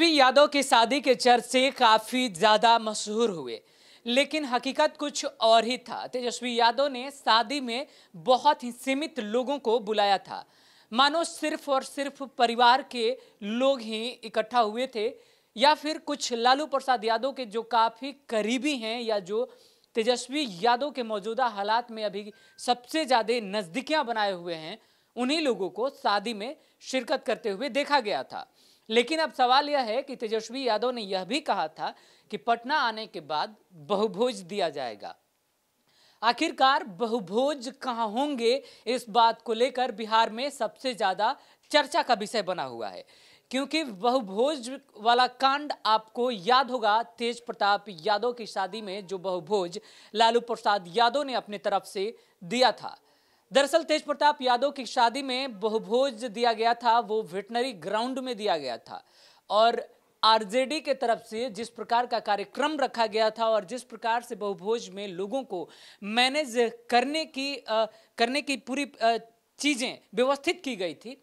पृथ्वी यादव की शादी के चर्चे काफ़ी ज़्यादा मशहूर हुए लेकिन हकीकत कुछ और ही था तेजस्वी यादव ने शादी में बहुत ही सीमित लोगों को बुलाया था मानो सिर्फ और सिर्फ परिवार के लोग ही इकट्ठा हुए थे या फिर कुछ लालू प्रसाद यादव के जो काफ़ी करीबी हैं या जो तेजस्वी यादव के मौजूदा हालात में अभी सबसे ज़्यादा नजदीकियां बनाए हुए हैं उन्हीं लोगों को शादी में शिरकत करते हुए देखा गया था लेकिन अब सवाल यह है कि तेजस्वी यादव ने यह भी कहा था कि पटना आने के बाद बहुभोज दिया जाएगा आखिरकार बहुभोज कहाँ होंगे इस बात को लेकर बिहार में सबसे ज़्यादा चर्चा का विषय बना हुआ है क्योंकि बहुभोज वाला कांड आपको याद होगा तेज प्रताप यादव की शादी में जो बहुभोज लालू प्रसाद यादव ने अपने तरफ से दिया था दरअसल तेज प्रताप यादव की शादी में बहुभोज दिया गया था वो वेटनरी ग्राउंड में दिया गया था और आरजेडी के तरफ से जिस प्रकार का कार्यक्रम रखा गया था और जिस प्रकार से बहुभोज में लोगों को मैनेज करने की आ, करने की पूरी चीज़ें व्यवस्थित की गई थी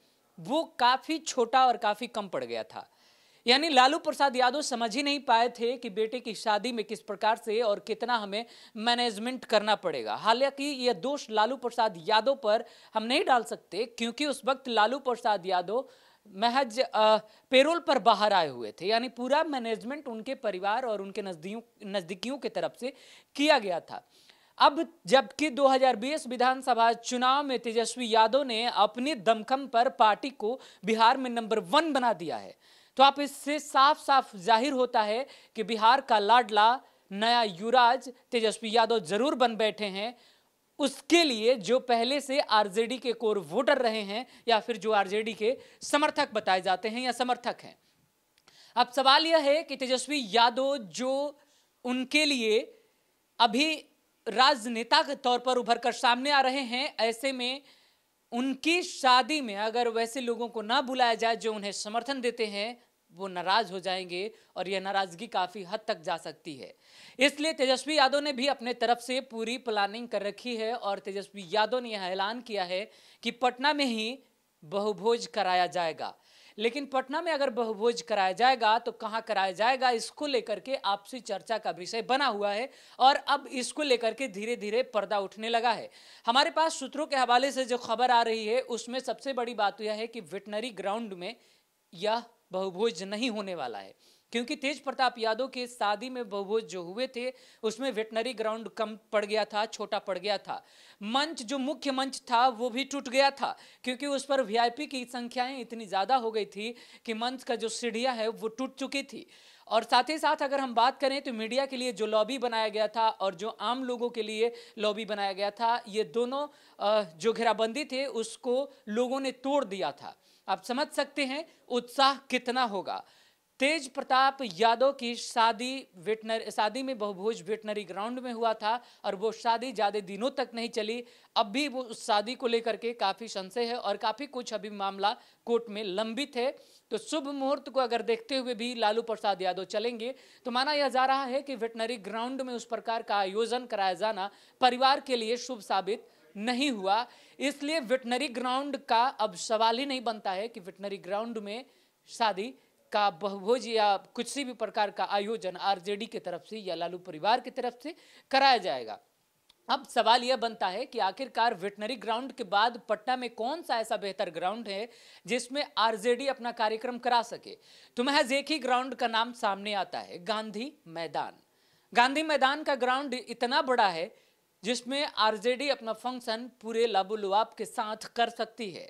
वो काफ़ी छोटा और काफ़ी कम पड़ गया था यानी लालू प्रसाद यादव समझ ही नहीं पाए थे कि बेटे की शादी में किस प्रकार से और कितना हमें मैनेजमेंट करना पड़ेगा हालांकि यह दोष लालू प्रसाद यादव पर हम नहीं डाल सकते क्योंकि उस वक्त लालू प्रसाद यादव महज पेरोल पर बाहर आए हुए थे यानी पूरा मैनेजमेंट उनके परिवार और उनके नजदीक नज़दीकियों की तरफ से किया गया था अब जबकि 2020 विधानसभा चुनाव में तेजस्वी यादव ने अपने दमखम पर पार्टी को बिहार में नंबर वन बना दिया है तो आप इससे साफ साफ जाहिर होता है कि बिहार का लाडला नया युवराज तेजस्वी यादव जरूर बन बैठे हैं उसके लिए जो पहले से आरजेडी के कोर वोटर रहे हैं या फिर जो आरजेडी के समर्थक बताए जाते हैं या समर्थक हैं अब सवाल यह है कि तेजस्वी यादव जो उनके लिए अभी राजनेता के तौर पर उभर कर सामने आ रहे हैं ऐसे में उनकी शादी में अगर वैसे लोगों को ना बुलाया जाए जो उन्हें समर्थन देते हैं वो नाराज हो जाएंगे और यह नाराजगी काफ़ी हद तक जा सकती है इसलिए तेजस्वी यादव ने भी अपने तरफ से पूरी प्लानिंग कर रखी है और तेजस्वी यादव ने यह ऐलान किया है कि पटना में ही बहुभोज कराया जाएगा लेकिन पटना में अगर बहुभोज कराया जाएगा तो कहाँ कराया जाएगा इसको लेकर के आपसी चर्चा का विषय बना हुआ है और अब इसको लेकर के धीरे धीरे पर्दा उठने लगा है हमारे पास सूत्रों के हवाले से जो खबर आ रही है उसमें सबसे बड़ी बात तो यह है कि वेटनरी ग्राउंड में यह बहुभोज नहीं होने वाला है क्योंकि तेज प्रताप यादव के शादी में बहुभोज जो हुए थे उसमें वेटनरी ग्राउंड कम पड़ गया था छोटा पड़ गया था मंच जो मुख्य मंच था वो भी टूट गया था क्योंकि उस पर वीआईपी की संख्याएं इतनी ज़्यादा हो गई थी कि मंच का जो सीढ़िया है वो टूट चुकी थी और साथ ही साथ अगर हम बात करें तो मीडिया के लिए जो लॉबी बनाया गया था और जो आम लोगों के लिए लॉबी बनाया गया था ये दोनों जो घेराबंदी थे उसको लोगों ने तोड़ दिया था आप समझ सकते हैं उत्साह कितना होगा तेज प्रताप यादव की शादी वेटनर शादी में बहुभोज वेटनरी ग्राउंड में हुआ था और वो शादी ज़्यादा दिनों तक नहीं चली अब भी वो उस शादी को लेकर के काफ़ी संशय है और काफ़ी कुछ अभी मामला कोर्ट में लंबित है तो शुभ मुहूर्त को अगर देखते हुए भी लालू प्रसाद यादव चलेंगे तो माना यह जा रहा है कि वेटनरी ग्राउंड में उस प्रकार का आयोजन कराया जाना परिवार के लिए शुभ साबित नहीं हुआ इसलिए वेटनरी ग्राउंड का अब सवाल ही नहीं बनता है कि वेटनरी ग्राउंड में शादी का बहुभोज या कुछ भी प्रकार का आयोजन आरजेडी की तरफ से या लालू परिवार की तरफ से कराया जाएगा अब सवाल यह बनता है कि आखिरकार वेटनरी ग्राउंड के बाद पटना में कौन सा ऐसा बेहतर ग्राउंड है जिसमें आरजेडी अपना कार्यक्रम करा सके तो महज एक ही ग्राउंड का नाम सामने आता है गांधी मैदान गांधी मैदान का ग्राउंड इतना बड़ा है जिसमें आरजेडी अपना फंक्शन पूरे लाबोलुआब के साथ कर सकती है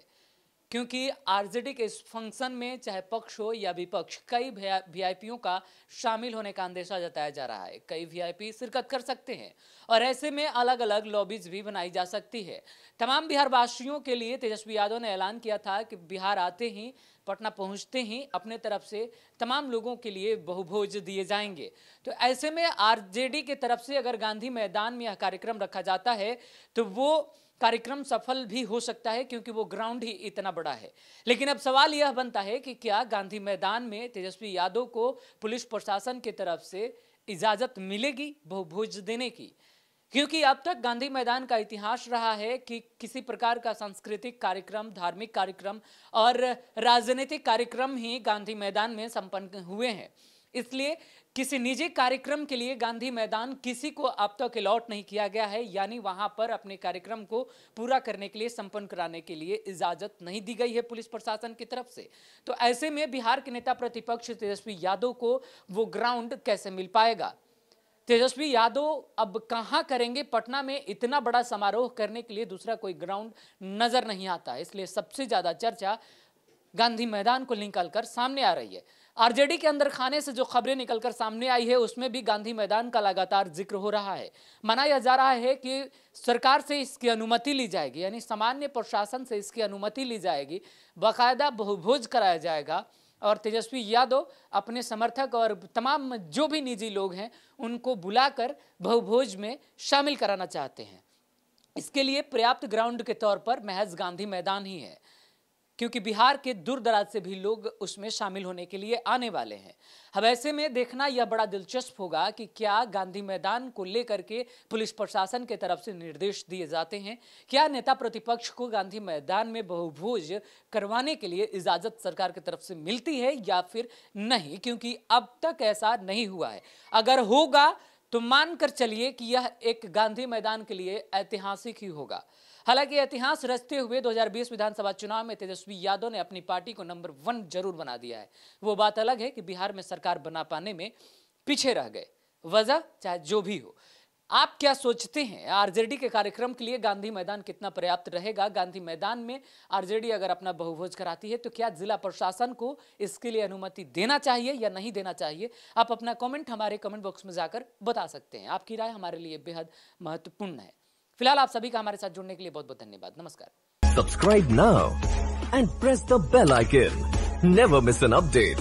क्योंकि आरजेडी के इस फंक्शन में चाहे पक्ष हो या विपक्ष कई वीआईपीओं का शामिल होने का अंदेशा जताया जा रहा है कई वीआईपी शिरकत कर सकते हैं और ऐसे में अलग अलग लॉबीज भी बनाई जा सकती है तमाम बिहार वासियों के लिए तेजस्वी यादव ने ऐलान किया था कि बिहार आते ही पटना पहुंचते ही अपने तरफ से तमाम लोगों के लिए बहुभोज दिए जाएंगे तो ऐसे में आरजेडी के तरफ से अगर गांधी मैदान में यह कार्यक्रम रखा जाता है तो वो कार्यक्रम सफल भी हो सकता है क्योंकि वो ग्राउंड ही इतना बड़ा है लेकिन अब सवाल यह बनता है कि क्या गांधी मैदान में तेजस्वी यादव को पुलिस प्रशासन की तरफ से इजाजत मिलेगी बहुभोज देने की क्योंकि अब तक गांधी मैदान का इतिहास रहा है कि किसी प्रकार का सांस्कृतिक कार्यक्रम धार्मिक कार्यक्रम और राजनीतिक कार्यक्रम ही गांधी मैदान में संपन्न हुए हैं इसलिए किसी निजी कार्यक्रम के लिए गांधी मैदान किसी को अब तक तो अलॉट नहीं किया गया है यानी वहां पर अपने कार्यक्रम को पूरा करने के लिए संपन्न कराने के लिए इजाजत नहीं दी गई है पुलिस प्रशासन की तरफ से तो ऐसे में बिहार के नेता प्रतिपक्ष तेजस्वी यादव को वो ग्राउंड कैसे मिल पाएगा तेजस्वी यादव अब कहाँ करेंगे पटना में इतना बड़ा समारोह करने के लिए दूसरा कोई ग्राउंड नजर नहीं आता इसलिए सबसे ज्यादा चर्चा गांधी मैदान को निकल कर सामने आ रही है आरजेडी के अंदर खाने से जो खबरें निकलकर सामने आई है उसमें भी गांधी मैदान का लगातार जिक्र हो रहा है मनाया जा रहा है कि सरकार से इसकी अनुमति ली जाएगी यानी सामान्य प्रशासन से इसकी अनुमति ली जाएगी बाकायदा बहुभोज कराया जाएगा और तेजस्वी यादव अपने समर्थक और तमाम जो भी निजी लोग हैं उनको बुलाकर बहुभोज में शामिल कराना चाहते हैं इसके लिए पर्याप्त ग्राउंड के तौर पर महज गांधी मैदान ही है क्योंकि बिहार के दूर दराज से भी लोग उसमें शामिल होने के लिए आने वाले हैं अब ऐसे में देखना यह बड़ा दिलचस्प होगा कि क्या गांधी मैदान को लेकर के पुलिस प्रशासन के तरफ से निर्देश दिए जाते हैं क्या नेता प्रतिपक्ष को गांधी मैदान में बहुभोज करवाने के लिए इजाजत सरकार की तरफ से मिलती है या फिर नहीं क्योंकि अब तक ऐसा नहीं हुआ है अगर होगा तो मानकर चलिए कि यह एक गांधी मैदान के लिए ऐतिहासिक ही होगा हालांकि इतिहास रचते हुए 2020 विधानसभा चुनाव में तेजस्वी यादव ने अपनी पार्टी को नंबर वन जरूर बना दिया है वो बात अलग है कि बिहार में सरकार बना पाने में पीछे रह गए वजह चाहे जो भी हो आप क्या सोचते हैं आरजेडी के कार्यक्रम के लिए गांधी मैदान कितना पर्याप्त रहेगा गांधी मैदान में आरजेडी अगर अपना बहुभोज कराती है तो क्या जिला प्रशासन को इसके लिए अनुमति देना चाहिए या नहीं देना चाहिए आप अपना कमेंट हमारे कमेंट बॉक्स में जाकर बता सकते हैं आपकी राय हमारे लिए बेहद महत्वपूर्ण है फिलहाल आप सभी का हमारे साथ जुड़ने के लिए बहुत बहुत धन्यवाद नमस्कार subscribe now and press the bell icon never miss an update